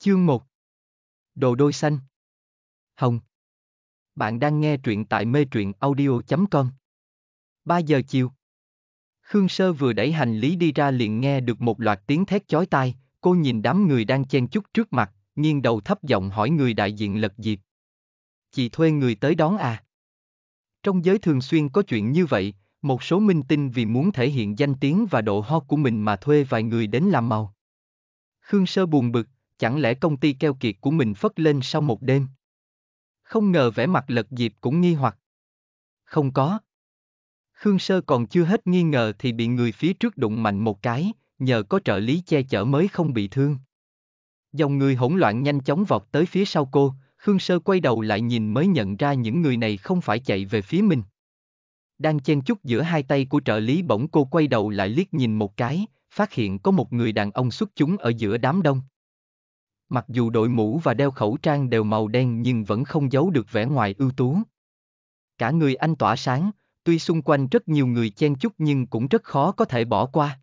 Chương 1 Đồ đôi xanh Hồng Bạn đang nghe truyện tại mê truyện audio.com 3 giờ chiều Khương Sơ vừa đẩy hành lý đi ra liền nghe được một loạt tiếng thét chói tai, cô nhìn đám người đang chen chúc trước mặt, nghiêng đầu thấp giọng hỏi người đại diện lật dịp. Chị thuê người tới đón à? Trong giới thường xuyên có chuyện như vậy, một số minh tinh vì muốn thể hiện danh tiếng và độ ho của mình mà thuê vài người đến làm màu. Khương Sơ buồn bực, chẳng lẽ công ty keo kiệt của mình phất lên sau một đêm? Không ngờ vẻ mặt lật dịp cũng nghi hoặc. Không có. Khương Sơ còn chưa hết nghi ngờ thì bị người phía trước đụng mạnh một cái, nhờ có trợ lý che chở mới không bị thương. Dòng người hỗn loạn nhanh chóng vọt tới phía sau cô, Khương Sơ quay đầu lại nhìn mới nhận ra những người này không phải chạy về phía mình. Đang chen chúc giữa hai tay của trợ lý bỗng cô quay đầu lại liếc nhìn một cái, phát hiện có một người đàn ông xuất chúng ở giữa đám đông. Mặc dù đội mũ và đeo khẩu trang đều màu đen nhưng vẫn không giấu được vẻ ngoài ưu tú. Cả người anh tỏa sáng, tuy xung quanh rất nhiều người chen chúc nhưng cũng rất khó có thể bỏ qua.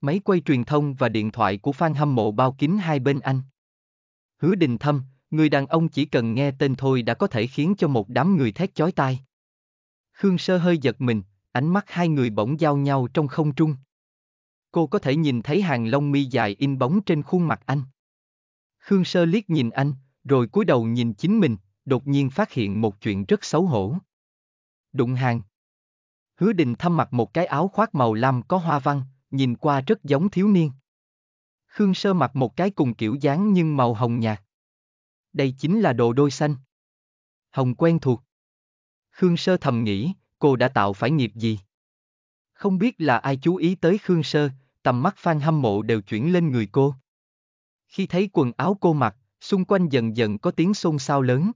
Máy quay truyền thông và điện thoại của fan hâm mộ bao kín hai bên anh. Hứa Đình Thâm, người đàn ông chỉ cần nghe tên thôi đã có thể khiến cho một đám người thét chói tai. Khương Sơ hơi giật mình, ánh mắt hai người bỗng giao nhau trong không trung. Cô có thể nhìn thấy hàng lông mi dài in bóng trên khuôn mặt anh. Khương Sơ liếc nhìn anh, rồi cúi đầu nhìn chính mình, đột nhiên phát hiện một chuyện rất xấu hổ. Đụng hàng. Hứa Đình thăm mặc một cái áo khoác màu lam có hoa văn, nhìn qua rất giống thiếu niên. Khương Sơ mặc một cái cùng kiểu dáng nhưng màu hồng nhạt. Đây chính là đồ đôi xanh. Hồng quen thuộc. Khương Sơ thầm nghĩ, cô đã tạo phải nghiệp gì? Không biết là ai chú ý tới Khương Sơ, tầm mắt fan hâm mộ đều chuyển lên người cô. Khi thấy quần áo cô mặc, xung quanh dần dần có tiếng xôn xao lớn.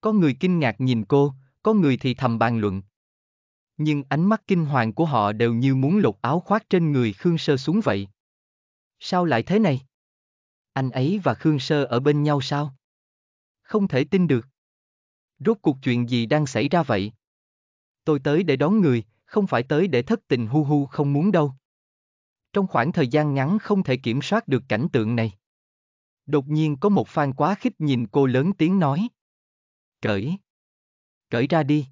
Có người kinh ngạc nhìn cô, có người thì thầm bàn luận. Nhưng ánh mắt kinh hoàng của họ đều như muốn lột áo khoác trên người Khương Sơ xuống vậy. Sao lại thế này? Anh ấy và Khương Sơ ở bên nhau sao? Không thể tin được. Rốt cuộc chuyện gì đang xảy ra vậy? Tôi tới để đón người, không phải tới để thất tình hu hu không muốn đâu. Trong khoảng thời gian ngắn không thể kiểm soát được cảnh tượng này. Đột nhiên có một fan quá khích nhìn cô lớn tiếng nói. Cởi. Cởi ra đi.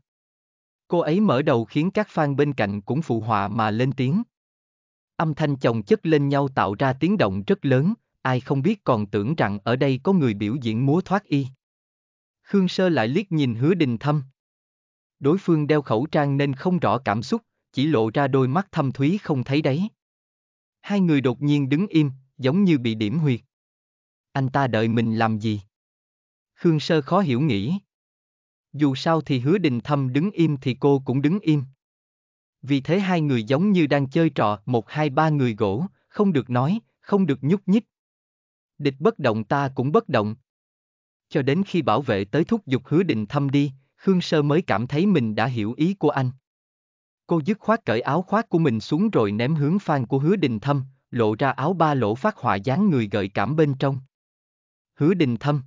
Cô ấy mở đầu khiến các fan bên cạnh cũng phụ họa mà lên tiếng. Âm thanh chồng chất lên nhau tạo ra tiếng động rất lớn, ai không biết còn tưởng rằng ở đây có người biểu diễn múa thoát y. Khương Sơ lại liếc nhìn hứa đình thâm. Đối phương đeo khẩu trang nên không rõ cảm xúc, chỉ lộ ra đôi mắt thâm thúy không thấy đấy. Hai người đột nhiên đứng im, giống như bị điểm huyệt anh ta đợi mình làm gì? Khương Sơ khó hiểu nghĩ. Dù sao thì hứa đình thâm đứng im thì cô cũng đứng im. Vì thế hai người giống như đang chơi trò một hai ba người gỗ, không được nói, không được nhúc nhích. Địch bất động ta cũng bất động. Cho đến khi bảo vệ tới thúc giục hứa định thâm đi, Khương Sơ mới cảm thấy mình đã hiểu ý của anh. Cô dứt khoát cởi áo khoác của mình xuống rồi ném hướng phan của hứa đình thâm, lộ ra áo ba lỗ phát họa dáng người gợi cảm bên trong. Hứa Đình Thâm.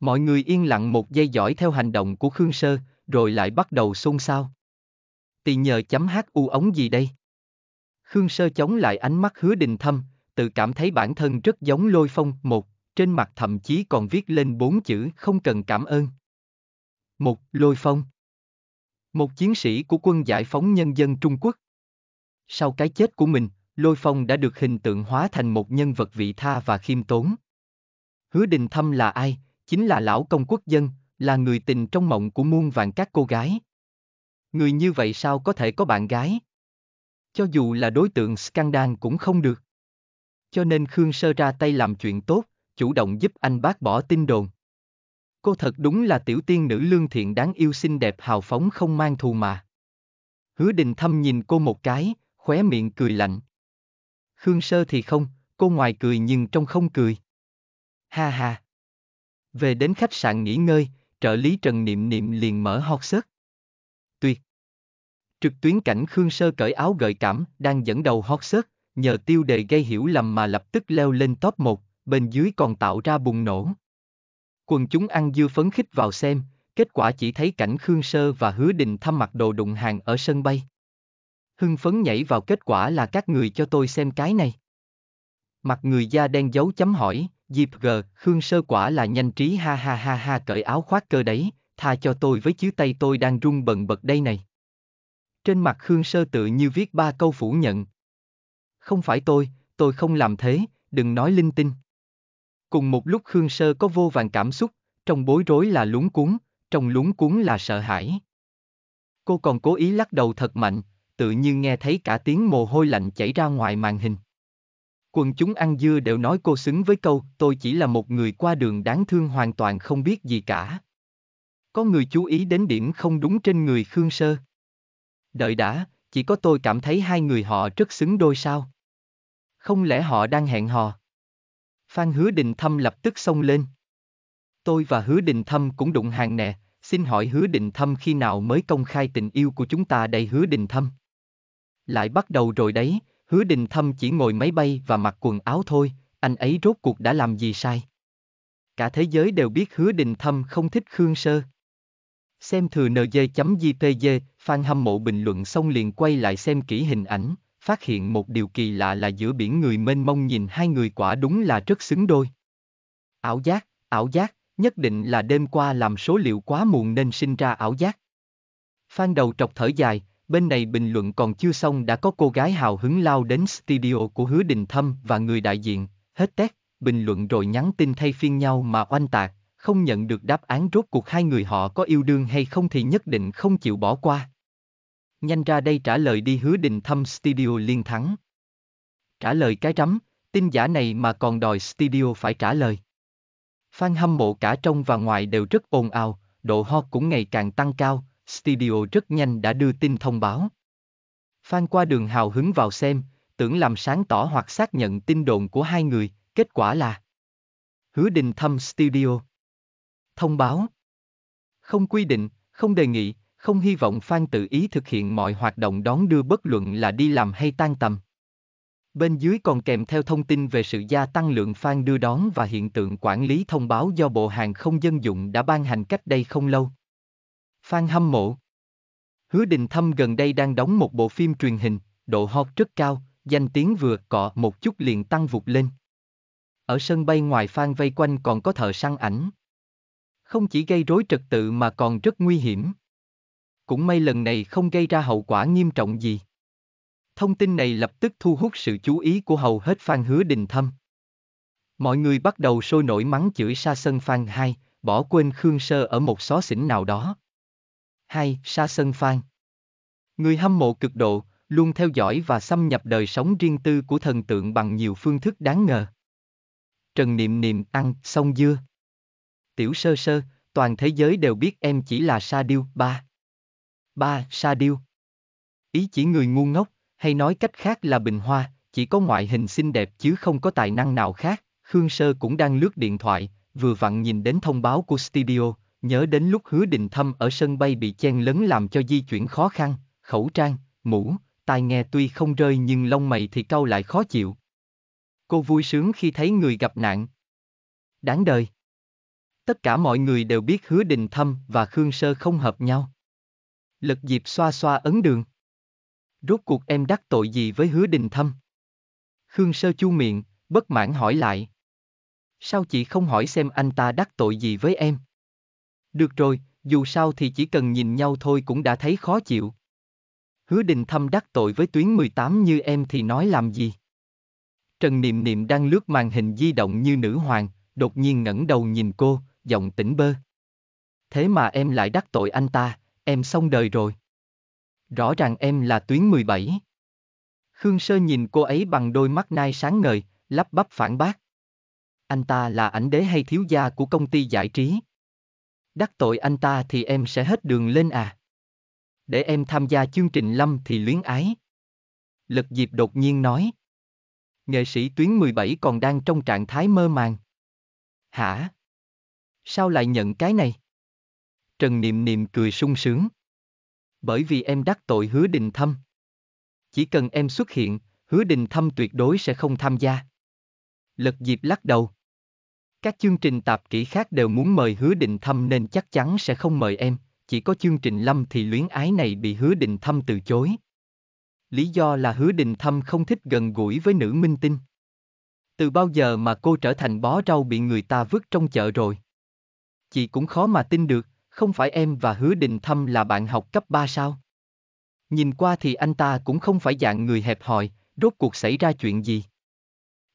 Mọi người yên lặng một giây dõi theo hành động của Khương Sơ, rồi lại bắt đầu xôn xao. Tì nhờ chấm hát u ống gì đây? Khương Sơ chống lại ánh mắt Hứa Đình Thâm, tự cảm thấy bản thân rất giống lôi phong một, trên mặt thậm chí còn viết lên bốn chữ không cần cảm ơn. Một, lôi phong. Một chiến sĩ của quân giải phóng nhân dân Trung Quốc. Sau cái chết của mình, Lôi Phong đã được hình tượng hóa thành một nhân vật vị tha và khiêm tốn. Hứa Đình Thâm là ai? Chính là lão công quốc dân, là người tình trong mộng của muôn vàng các cô gái. Người như vậy sao có thể có bạn gái? Cho dù là đối tượng scandal cũng không được. Cho nên Khương Sơ ra tay làm chuyện tốt, chủ động giúp anh bác bỏ tin đồn. Cô thật đúng là tiểu tiên nữ lương thiện đáng yêu xinh đẹp hào phóng không mang thù mà. Hứa Đình Thâm nhìn cô một cái, khóe miệng cười lạnh. Khương Sơ thì không, cô ngoài cười nhưng trong không cười ha ha. Về đến khách sạn nghỉ ngơi, trợ lý Trần Niệm Niệm liền mở hot search. Tuyệt. Trực tuyến cảnh Khương Sơ cởi áo gợi cảm, đang dẫn đầu hot search, nhờ tiêu đề gây hiểu lầm mà lập tức leo lên top 1, bên dưới còn tạo ra bùng nổ. Quần chúng ăn dưa phấn khích vào xem, kết quả chỉ thấy cảnh Khương Sơ và Hứa Đình thăm mặc đồ đụng hàng ở sân bay. Hưng phấn nhảy vào kết quả là các người cho tôi xem cái này. Mặt người da đen dấu chấm hỏi, Diệp G, Khương Sơ quả là nhanh trí ha ha ha ha cởi áo khoác cơ đấy, tha cho tôi với chứ tay tôi đang run bần bật đây này. Trên mặt Khương Sơ tự như viết ba câu phủ nhận. Không phải tôi, tôi không làm thế, đừng nói linh tinh. Cùng một lúc Khương Sơ có vô vàng cảm xúc, trong bối rối là lúng cuốn, trong lúng cuốn là sợ hãi. Cô còn cố ý lắc đầu thật mạnh, tự như nghe thấy cả tiếng mồ hôi lạnh chảy ra ngoài màn hình. Quần chúng ăn dưa đều nói cô xứng với câu, tôi chỉ là một người qua đường đáng thương hoàn toàn không biết gì cả. Có người chú ý đến điểm không đúng trên người Khương Sơ. Đợi đã, chỉ có tôi cảm thấy hai người họ rất xứng đôi sao. Không lẽ họ đang hẹn hò? Phan Hứa Đình Thâm lập tức xông lên. Tôi và Hứa Đình Thâm cũng đụng hàng nè, xin hỏi Hứa Đình Thâm khi nào mới công khai tình yêu của chúng ta đây Hứa Đình Thâm? Lại bắt đầu rồi đấy, Hứa Đình Thâm chỉ ngồi máy bay và mặc quần áo thôi, anh ấy rốt cuộc đã làm gì sai. Cả thế giới đều biết Hứa Đình Thâm không thích Khương Sơ. Xem thừa nd.jpg, fan hâm mộ bình luận xong liền quay lại xem kỹ hình ảnh, phát hiện một điều kỳ lạ là giữa biển người mênh mông nhìn hai người quả đúng là rất xứng đôi. Ảo giác, ảo giác, nhất định là đêm qua làm số liệu quá muộn nên sinh ra ảo giác. Phan đầu trọc thở dài, Bên này bình luận còn chưa xong đã có cô gái hào hứng lao đến studio của Hứa Đình Thâm và người đại diện, hết tét bình luận rồi nhắn tin thay phiên nhau mà oanh tạc, không nhận được đáp án rốt cuộc hai người họ có yêu đương hay không thì nhất định không chịu bỏ qua. Nhanh ra đây trả lời đi Hứa Đình Thâm studio liên thắng. Trả lời cái rắm, tin giả này mà còn đòi studio phải trả lời. Fan hâm mộ cả trong và ngoài đều rất ồn ào, độ ho cũng ngày càng tăng cao, studio rất nhanh đã đưa tin thông báo. Phan qua đường hào hứng vào xem, tưởng làm sáng tỏ hoặc xác nhận tin đồn của hai người, kết quả là Hứa Đình thăm Studio Thông báo Không quy định, không đề nghị, không hy vọng Phan tự ý thực hiện mọi hoạt động đón đưa bất luận là đi làm hay tan tầm. Bên dưới còn kèm theo thông tin về sự gia tăng lượng fan đưa đón và hiện tượng quản lý thông báo do Bộ Hàng không dân dụng đã ban hành cách đây không lâu. Phan hâm mộ Hứa Đình Thâm gần đây đang đóng một bộ phim truyền hình, độ hot rất cao, danh tiếng vừa cọ một chút liền tăng vụt lên. Ở sân bay ngoài Phan vây quanh còn có thợ săn ảnh. Không chỉ gây rối trật tự mà còn rất nguy hiểm. Cũng may lần này không gây ra hậu quả nghiêm trọng gì. Thông tin này lập tức thu hút sự chú ý của hầu hết fan hứa đình thâm. Mọi người bắt đầu sôi nổi mắng chửi xa sân Phan 2, bỏ quên Khương Sơ ở một xó xỉnh nào đó. 2. Sa Sơn Phan Người hâm mộ cực độ, luôn theo dõi và xâm nhập đời sống riêng tư của thần tượng bằng nhiều phương thức đáng ngờ. Trần Niệm Niệm ăn xong dưa. Tiểu sơ sơ, toàn thế giới đều biết em chỉ là Sa Điêu, ba. Ba, Sa Điêu. Ý chỉ người ngu ngốc, hay nói cách khác là bình hoa, chỉ có ngoại hình xinh đẹp chứ không có tài năng nào khác. Khương Sơ cũng đang lướt điện thoại, vừa vặn nhìn đến thông báo của studio, nhớ đến lúc hứa đình thâm ở sân bay bị chen lấn làm cho di chuyển khó khăn, khẩu trang, mũ, tai nghe tuy không rơi nhưng lông mày thì cau lại khó chịu. Cô vui sướng khi thấy người gặp nạn. Đáng đời. Tất cả mọi người đều biết hứa đình thâm và Khương Sơ không hợp nhau. Lật dịp xoa xoa ấn đường. Rốt cuộc em đắc tội gì với hứa đình thâm? Khương Sơ chu miệng, bất mãn hỏi lại. Sao chị không hỏi xem anh ta đắc tội gì với em? Được rồi, dù sao thì chỉ cần nhìn nhau thôi cũng đã thấy khó chịu. Hứa Đình Thâm đắc tội với tuyến 18 như em thì nói làm gì? Trần Niệm Niệm đang lướt màn hình di động như nữ hoàng, đột nhiên ngẩng đầu nhìn cô, giọng tỉnh bơ. Thế mà em lại đắc tội anh ta, em xong đời rồi. Rõ ràng em là tuyến 17. Khương Sơ nhìn cô ấy bằng đôi mắt nai sáng ngời, lắp bắp phản bác. Anh ta là ảnh đế hay thiếu gia của công ty giải trí? đắc tội anh ta thì em sẽ hết đường lên à. Để em tham gia chương trình Lâm thì luyến ái. Lật Diệp đột nhiên nói. Nghệ sĩ tuyến 17 còn đang trong trạng thái mơ màng. Hả? Sao lại nhận cái này? Trần Niệm Niệm cười sung sướng. Bởi vì em đắc tội hứa đình thâm. Chỉ cần em xuất hiện, hứa đình thâm tuyệt đối sẽ không tham gia. Lật Diệp lắc đầu. Các chương trình tạp kỹ khác đều muốn mời Hứa Định Thâm nên chắc chắn sẽ không mời em, chỉ có chương trình Lâm thì luyến ái này bị Hứa Định Thâm từ chối. Lý do là Hứa Định Thâm không thích gần gũi với nữ minh tinh. Từ bao giờ mà cô trở thành bó rau bị người ta vứt trong chợ rồi? Chị cũng khó mà tin được, không phải em và Hứa Đình Thâm là bạn học cấp 3 sao? Nhìn qua thì anh ta cũng không phải dạng người hẹp hòi, rốt cuộc xảy ra chuyện gì?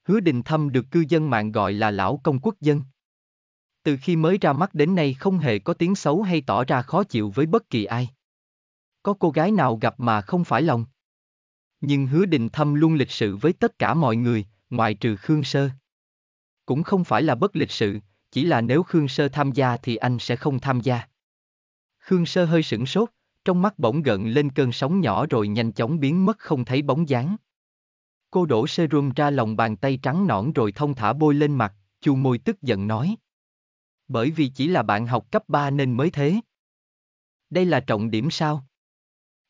Hứa Đình Thâm được cư dân mạng gọi là lão công quốc dân. Từ khi mới ra mắt đến nay không hề có tiếng xấu hay tỏ ra khó chịu với bất kỳ ai. Có cô gái nào gặp mà không phải lòng. Nhưng Hứa Đình Thâm luôn lịch sự với tất cả mọi người, ngoại trừ Khương Sơ. Cũng không phải là bất lịch sự, chỉ là nếu Khương Sơ tham gia thì anh sẽ không tham gia. Khương Sơ hơi sửng sốt, trong mắt bỗng gợn lên cơn sóng nhỏ rồi nhanh chóng biến mất không thấy bóng dáng. Cô đổ serum ra lòng bàn tay trắng nõn rồi thông thả bôi lên mặt, chu môi tức giận nói. Bởi vì chỉ là bạn học cấp 3 nên mới thế. Đây là trọng điểm sao?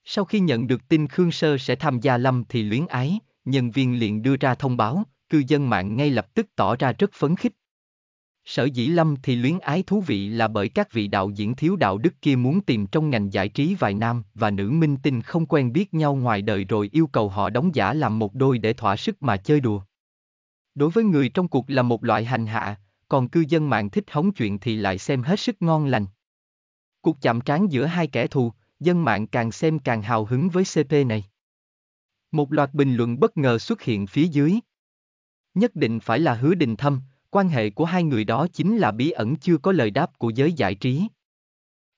Sau khi nhận được tin Khương Sơ sẽ tham gia Lâm thì luyến ái, nhân viên liền đưa ra thông báo, cư dân mạng ngay lập tức tỏ ra rất phấn khích. Sở dĩ Lâm thì luyến ái thú vị là bởi các vị đạo diễn thiếu đạo đức kia muốn tìm trong ngành giải trí vài nam và nữ minh tinh không quen biết nhau ngoài đời rồi yêu cầu họ đóng giả làm một đôi để thỏa sức mà chơi đùa. Đối với người trong cuộc là một loại hành hạ, còn cư dân mạng thích hóng chuyện thì lại xem hết sức ngon lành. Cuộc chạm trán giữa hai kẻ thù, dân mạng càng xem càng hào hứng với CP này. Một loạt bình luận bất ngờ xuất hiện phía dưới. Nhất định phải là hứa đình thâm, Quan hệ của hai người đó chính là bí ẩn chưa có lời đáp của giới giải trí.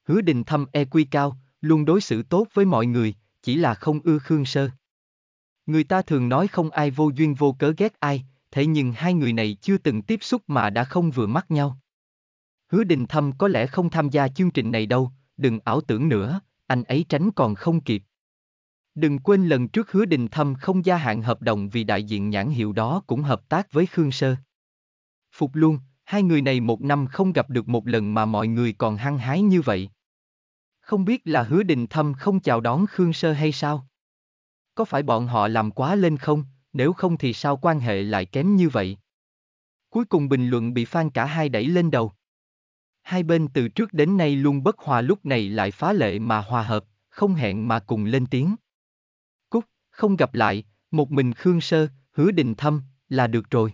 Hứa Đình Thâm e quy cao, luôn đối xử tốt với mọi người, chỉ là không ưa Khương Sơ. Người ta thường nói không ai vô duyên vô cớ ghét ai, thế nhưng hai người này chưa từng tiếp xúc mà đã không vừa mắt nhau. Hứa Đình Thâm có lẽ không tham gia chương trình này đâu, đừng ảo tưởng nữa, anh ấy tránh còn không kịp. Đừng quên lần trước Hứa Đình Thâm không gia hạn hợp đồng vì đại diện nhãn hiệu đó cũng hợp tác với Khương Sơ. Phục luôn, hai người này một năm không gặp được một lần mà mọi người còn hăng hái như vậy. Không biết là hứa đình thâm không chào đón Khương Sơ hay sao? Có phải bọn họ làm quá lên không, nếu không thì sao quan hệ lại kém như vậy? Cuối cùng bình luận bị fan cả hai đẩy lên đầu. Hai bên từ trước đến nay luôn bất hòa lúc này lại phá lệ mà hòa hợp, không hẹn mà cùng lên tiếng. Cúc, không gặp lại, một mình Khương Sơ, hứa đình thâm, là được rồi.